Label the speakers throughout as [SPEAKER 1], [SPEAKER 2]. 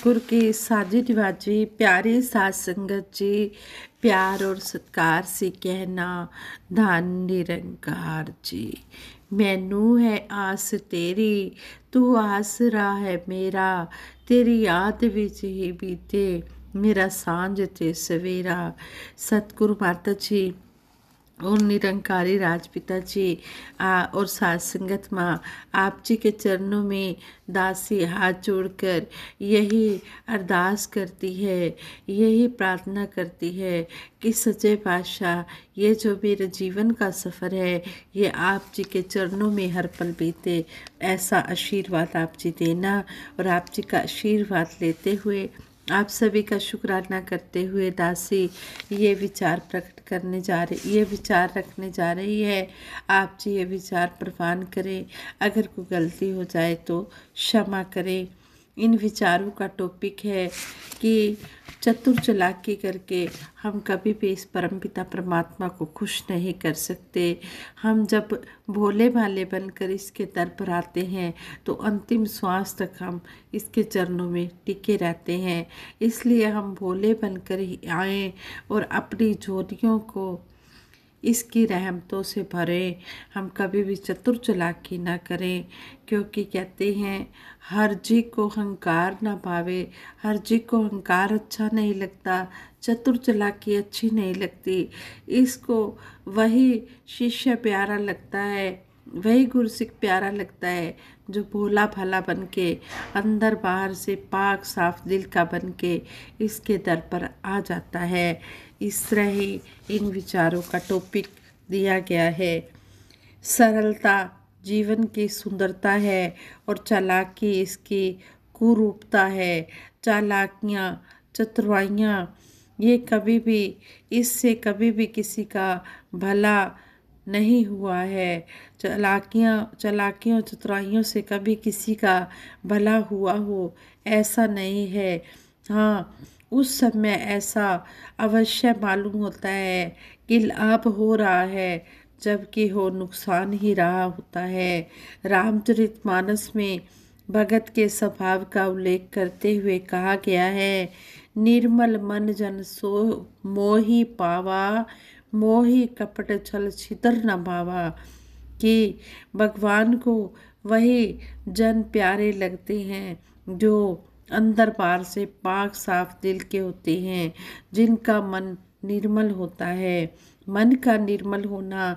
[SPEAKER 1] ठाकुर ਕੀ साजिद वाजी ਪਿਆਰੀ साज ਸੰਗਤ ਜੀ ਪਿਆਰ ਔਰ ਸਤਕਾਰ से कहना धन निरंकार जी ਮੈਨੂੰ ਹੈ ਆਸ ਤੇਰੀ ਤੂੰ ਆਸਰਾ ਹੈ ਮੇਰਾ ਤੇਰੀ ਯਾਦ ਵਿੱਚ ਹੀ ਬੀਤੇ ਮੇਰਾ ਸਾਂਝ ਤੇ ਸਵੇਰਾ ਸਤਗੁਰੂ ਮਾਤਾ ਜੀ और निरंकारी राजपिता जी आ, और सात संगत माँ आप जी के चरणों में दासी हाथ जोड़कर यही अरदास करती है यही प्रार्थना करती है कि सच्चे पातशाह ये जो मेरे जीवन का सफ़र है ये आप जी के चरणों में हर पल बीते ऐसा आशीर्वाद आप जी देना और आप जी का आशीर्वाद लेते हुए आप सभी का शुक्राना करते हुए दासी ये विचार प्रकट करने जा रही ये विचार रखने जा रही है आप जी ये विचार प्रवान करें अगर कोई गलती हो जाए तो क्षमा करें इन विचारों का टॉपिक है कि चतुर चलाकी करके हम कभी भी इस परम पिता परमात्मा को खुश नहीं कर सकते हम जब भोले भाले बनकर इसके दर पर आते हैं तो अंतिम श्वास तक हम इसके चरणों में टिके रहते हैं इसलिए हम भोले बनकर ही आएँ और अपनी झोलियों को इसकी रहमतों से भरे हम कभी भी चतुर चलाकी ना करें क्योंकि कहते हैं हर जी को हंकार ना पावे हर जी को हंकार अच्छा नहीं लगता चतुर चलाकी अच्छी नहीं लगती इसको वही शिष्य प्यारा लगता है वही गुरसिख प्यारा लगता है जो भोला भाला बन के अंदर बाहर से पाक साफ दिल का बन के इसके दर पर आ जाता है इस तरह इन विचारों का टॉपिक दिया गया है सरलता जीवन की सुंदरता है और चालाकी इसकी कुरूपता है चालाकियाँ चतुराइयाँ ये कभी भी इससे कभी भी किसी का भला नहीं हुआ है चलाकियाँ चलाकियों चतुराइयों से कभी किसी का भला हुआ हो ऐसा नहीं है हाँ उस समय ऐसा अवश्य मालूम होता है कि लाभ हो रहा है जबकि हो नुकसान ही रहा होता है रामचरित मानस में भगत के स्वभाव का उल्लेख करते हुए कहा गया है निर्मल मन जन सो मोही पावा मोही कपट छल छितर न पावा कि भगवान को वही जन प्यारे लगते हैं जो अंदर पार से पाक साफ दिल के होते हैं जिनका मन निर्मल होता है मन का निर्मल होना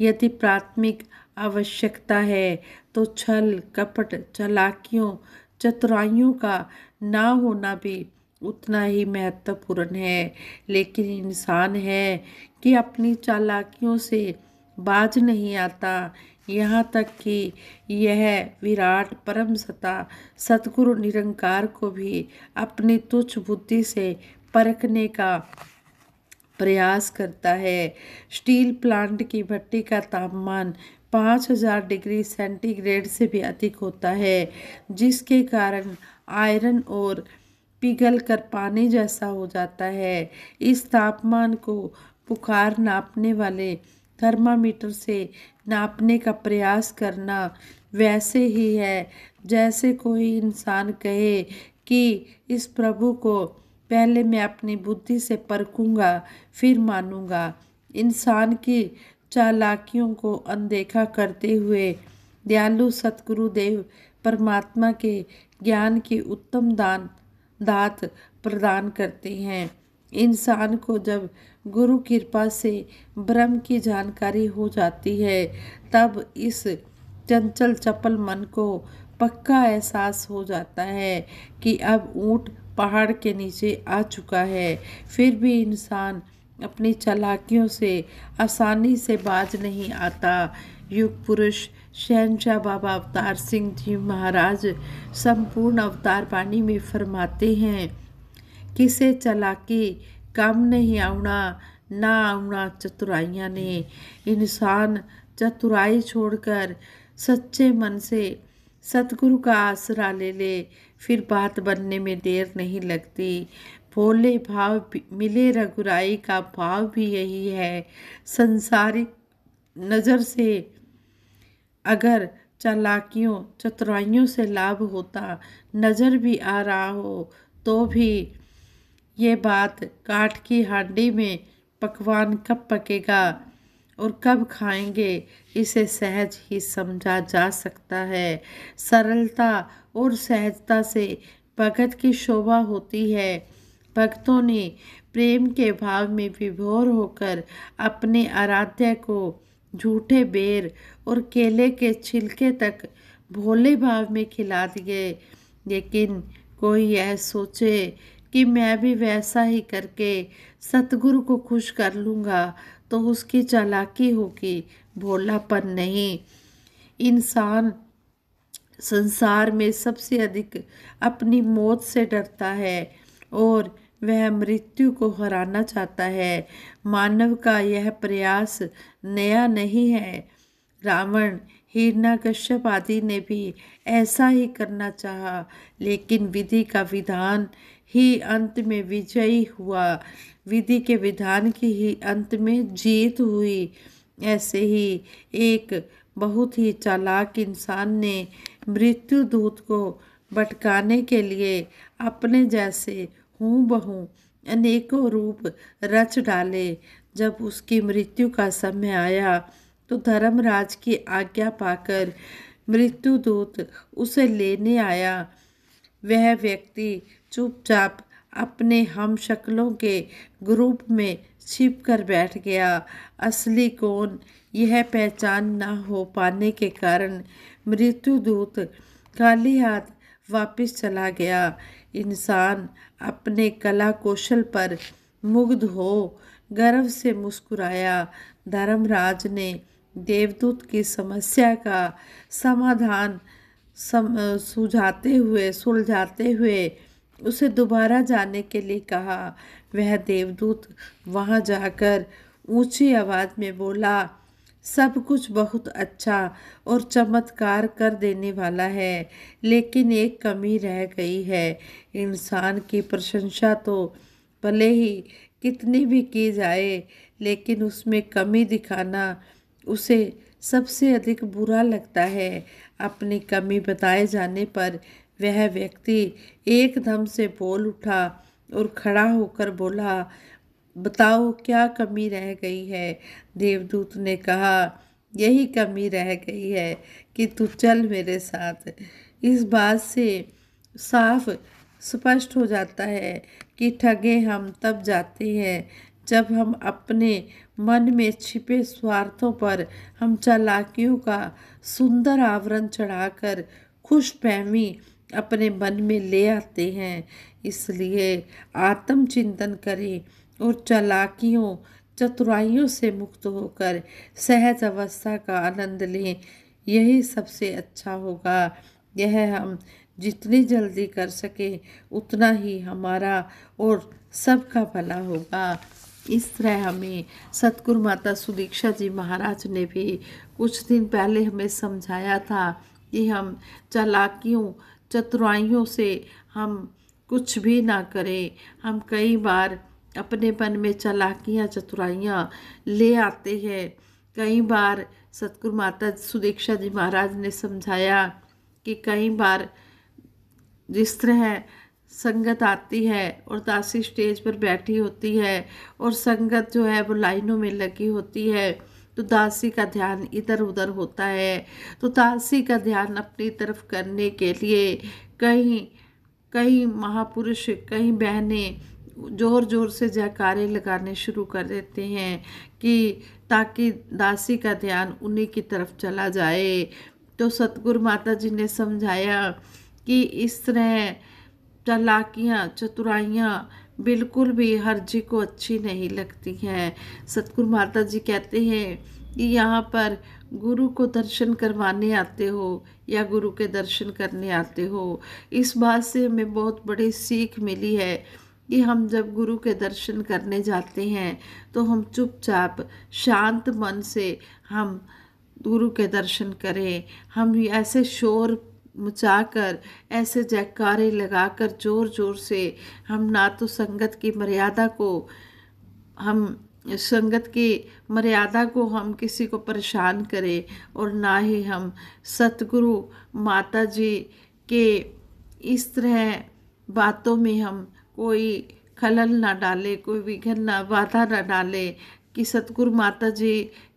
[SPEAKER 1] यदि प्राथमिक आवश्यकता है तो छल कपट चलाकियों चतुराइयों का ना होना भी उतना ही महत्वपूर्ण है लेकिन इंसान है कि अपनी चालाकियों से बाज नहीं आता यहाँ तक कि यह विराट परम सता सतगुरु निरंकार को भी अपनी तुच्छ बुद्धि से परखने का प्रयास करता है स्टील प्लांट की भट्टी का तापमान 5000 डिग्री सेंटीग्रेड से भी अधिक होता है जिसके कारण आयरन और पिघल कर पानी जैसा हो जाता है इस तापमान को पुकार नापने वाले थर्मामीटर से नापने का प्रयास करना वैसे ही है जैसे कोई इंसान कहे कि इस प्रभु को पहले मैं अपनी बुद्धि से परखूंगा फिर मानूंगा इंसान की चालाकियों को अनदेखा करते हुए दयालु सतगुरु देव परमात्मा के ज्ञान की उत्तम दान दात प्रदान करते हैं इंसान को जब गुरु कृपा से ब्रह्म की जानकारी हो जाती है तब इस चंचल चपल मन को पक्का एहसास हो जाता है कि अब ऊंट पहाड़ के नीचे आ चुका है फिर भी इंसान अपनी चलाकियों से आसानी से बाज नहीं आता युग पुरुष शहनशाह बाबा अवतार सिंह जी महाराज संपूर्ण अवतार पानी में फरमाते हैं किसे चलाकी कम नहीं ਆਉਣਾ ना आना चतुराइयाँ ने इंसान चतुराई छोड़कर सच्चे मन से सतगुरु का आसरा ले ले फिर बात बनने में देर नहीं लगती भोले भाव मिले रघुराई का भाव भी यही है संसारिक नज़र से अगर चालाकियों चतुराइयों से लाभ होता नज़र भी आ रहा हो तो भी ये बात काठ की हांडी में पकवान कब पकेगा और कब खाएंगे इसे सहज ही समझा जा सकता है सरलता और सहजता से भगत की शोभा होती है भक्तों ने प्रेम के भाव में विभोर होकर अपने आराध्य को झूठे बेर और केले के छिलके तक भोले भाव में खिला दिए लेकिन कोई यह सोचे कि मैं भी वैसा ही करके सतगुरु को खुश कर लूँगा तो उसकी चालाकी होगी भोलापन नहीं इंसान संसार में सबसे अधिक अपनी मौत से डरता है और वह मृत्यु को हराना चाहता है मानव का यह प्रयास नया नहीं है रावण हिरणा कश्यप आदि ने भी ऐसा ही करना चाहा लेकिन विधि का विधान ही अंत में विजयी हुआ विधि के विधान की ही अंत में जीत हुई ऐसे ही एक बहुत ही चालाक इंसान ने मृत्यु दूत को भटकाने के लिए अपने जैसे हूँ बहू अनेकों रूप रच डाले जब उसकी मृत्यु का समय आया तो धर्मराज की आज्ञा पाकर मृत्युदूत उसे लेने आया वह व्यक्ति चुपचाप अपने हम शक्लों के ग्रुप में छिप कर बैठ गया असली कौन यह पहचान न हो पाने के कारण मृत्युदूत काली हाथ वापस चला गया इंसान अपने कला कौशल पर मुग्ध हो गर्व से मुस्कुराया धर्मराज ने देवदूत की समस्या का समाधान सम, सुझाते हुए सुलझाते हुए उसे दोबारा जाने के लिए कहा वह देवदूत वहाँ जाकर ऊंची आवाज़ में बोला सब कुछ बहुत अच्छा और चमत्कार कर देने वाला है लेकिन एक कमी रह गई है इंसान की प्रशंसा तो भले ही कितनी भी की जाए लेकिन उसमें कमी दिखाना उसे सबसे अधिक बुरा लगता है अपनी कमी बताए जाने पर वह व्यक्ति एकदम से बोल उठा और खड़ा होकर बोला बताओ क्या कमी रह गई है देवदूत ने कहा यही कमी रह गई है कि तू चल मेरे साथ इस बात से साफ स्पष्ट हो जाता है कि ठगे हम तब जाते हैं जब हम अपने मन में छिपे स्वार्थों पर हम चालाकियों का सुंदर आवरण चढ़ाकर खुश फहमी अपने मन में ले आते हैं इसलिए आत्मचिंतन करें और चालाकियों चतुराइयों से मुक्त होकर सहज अवस्था का आनंद लें यही सबसे अच्छा होगा यह हम जितनी जल्दी कर सकें उतना ही हमारा और सबका भला होगा इस तरह हमें सतगुरु माता सुदीक्षा जी महाराज ने भी कुछ दिन पहले हमें समझाया था कि हम चालाकियों चतुराइयों से हम कुछ भी ना करें हम कई बार अपने मन में चलाकियाँ चतुराइयाँ ले आते हैं कई बार सतगुरु माता सुदीक्षा जी महाराज ने समझाया कि कई बार जिस तरह संगत आती है और दासी स्टेज पर बैठी होती है और संगत जो है वो लाइनों में लगी होती है तो दासी का ध्यान इधर उधर होता है तो दासी का ध्यान अपनी तरफ करने के लिए कहीं कई महापुरुष कई बहनें ज़ोर ज़ोर से जयकारे लगाने शुरू कर देते हैं कि ताकि दासी का ध्यान उन्हीं की तरफ चला जाए तो सतगुरु माता जी ने समझाया कि इस तरह चालाकियाँ चतुराइयाँ बिल्कुल भी हर जी को अच्छी नहीं लगती हैं सतगुरु माता जी कहते हैं कि यहाँ पर गुरु को दर्शन करवाने आते हो या गुरु के दर्शन करने आते हो इस बात से हमें बहुत बड़ी सीख मिली है कि हम जब गुरु के दर्शन करने जाते हैं तो हम चुपचाप शांत मन से हम गुरु के दर्शन करें हम ऐसे शोर मचाकर ऐसे जयकारे लगाकर जोर जोर से हम ना तो संगत की मर्यादा को हम संगत की मर्यादा को हम किसी को परेशान करें और ना ही हम सतगुरु माता जी के इस तरह बातों में हम कोई खलल ना डालें कोई विघन ना बाधा ना डालें कि सतगुरु माता जी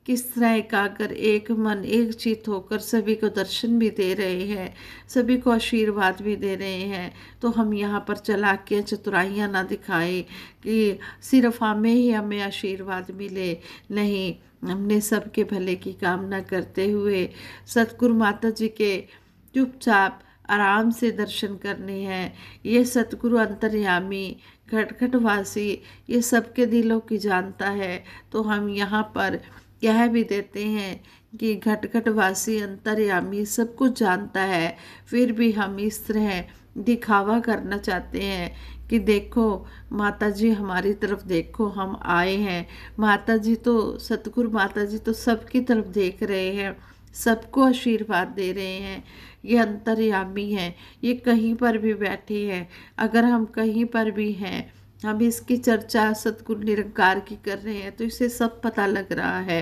[SPEAKER 1] किस तरह एकाग्र एक मन एक चित होकर सभी को दर्शन भी दे रहे हैं सभी को आशीर्वाद भी दे रहे हैं तो हम यहाँ पर चलाकियाँ चतुराइयाँ ना दिखाएं कि सिर्फ हमें ही हमें आशीर्वाद मिले नहीं हमने सबके भले की कामना करते हुए सतगुरु माता जी के चुपचाप आराम से दर्शन करने हैं ये सतगुरु अंतर्यामी घटघटवासी ये सबके दिलों की जानता है तो हम यहाँ पर कह भी देते हैं कि घटघटवासी अंतर्यामी सब कुछ जानता है फिर भी हम इस तरह दिखावा करना चाहते हैं कि देखो माता जी हमारी तरफ देखो हम आए हैं माता जी तो सतगुरु माता जी तो सबकी तरफ देख रहे हैं सबको आशीर्वाद दे रहे हैं ये अंतर्यामी हैं ये कहीं पर भी बैठे हैं अगर हम कहीं पर भी हैं हम इसकी चर्चा सतगुण निरंकार की कर रहे हैं तो इसे सब पता लग रहा है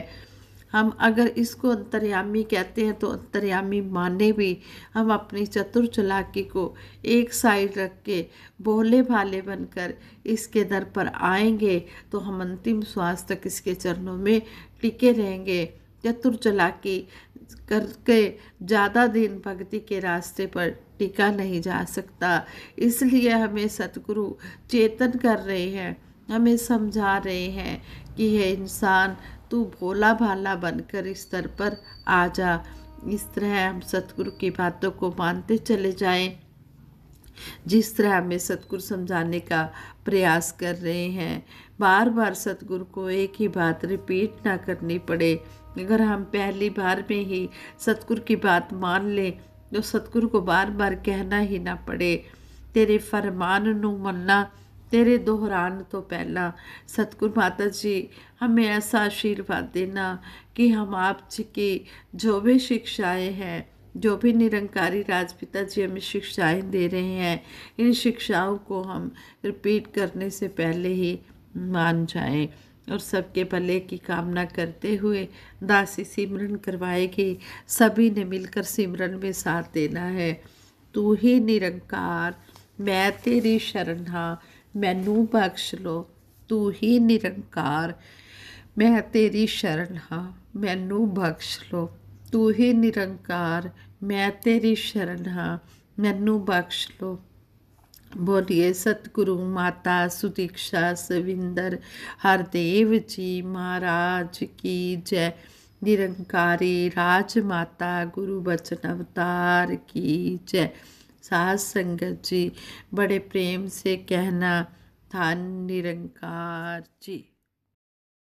[SPEAKER 1] हम अगर इसको अंतर्यामी कहते हैं तो अंतर्यामी माने भी हम अपनी चतुर चलाकी को एक साइड रख के भोले भाले बनकर इसके दर पर आएंगे तो हम अंतिम श्वास तक इसके चरणों में टिके रहेंगे चतुर चलाकी करके ज़्यादा दिन भक्ति के रास्ते पर टिका नहीं जा सकता इसलिए हमें सतगुरु चेतन कर रहे हैं हमें समझा रहे हैं कि यह इंसान तू भोला भाला बनकर इस स्तर पर आ जा इस तरह हम सतगुरु की बातों को मानते चले जाएं जिस तरह हमें सतगुरु समझाने का प्रयास कर रहे हैं बार बार सतगुरु को एक ही बात रिपीट ना करनी पड़े अगर हम पहली बार में ही सतगुर की बात मान लें तो सतगुरु को बार बार कहना ही ना पड़े तेरे फरमान ਨੂੰ तेरे दोहरान तो पहला सतगुर माता जी हमें ऐसा आशीर्वाद देना कि हम आप जी की जो भी शिक्षाएं हैं जो भी निरंकारी राजपिता जी हमें शिक्षाएं दे रहे हैं इन शिक्षाओं को हम रिपीट करने से पहले ही मान जाएं और सबके भले की कामना करते हुए दासी सिमरन करवाएगी सभी ने मिलकर सिमरन में साथ देना है तू ही निरंकार मैं तेरी शरण हाँ मैनू बख्श लो तू ही निरंकार मैं तेरी शरण हाँ मैनू बख्श लो तू ही निरंकार मैं तेरी शरण हाँ मैनू बख्श लो बोलिए सतगुरु माता सुदीक्षा सविंदर हरदेव जी महाराज की जय निरंकारी राज माता गुरु बचन अवतार की जय सास संगत जी बड़े प्रेम से कहना धन निरंकार जी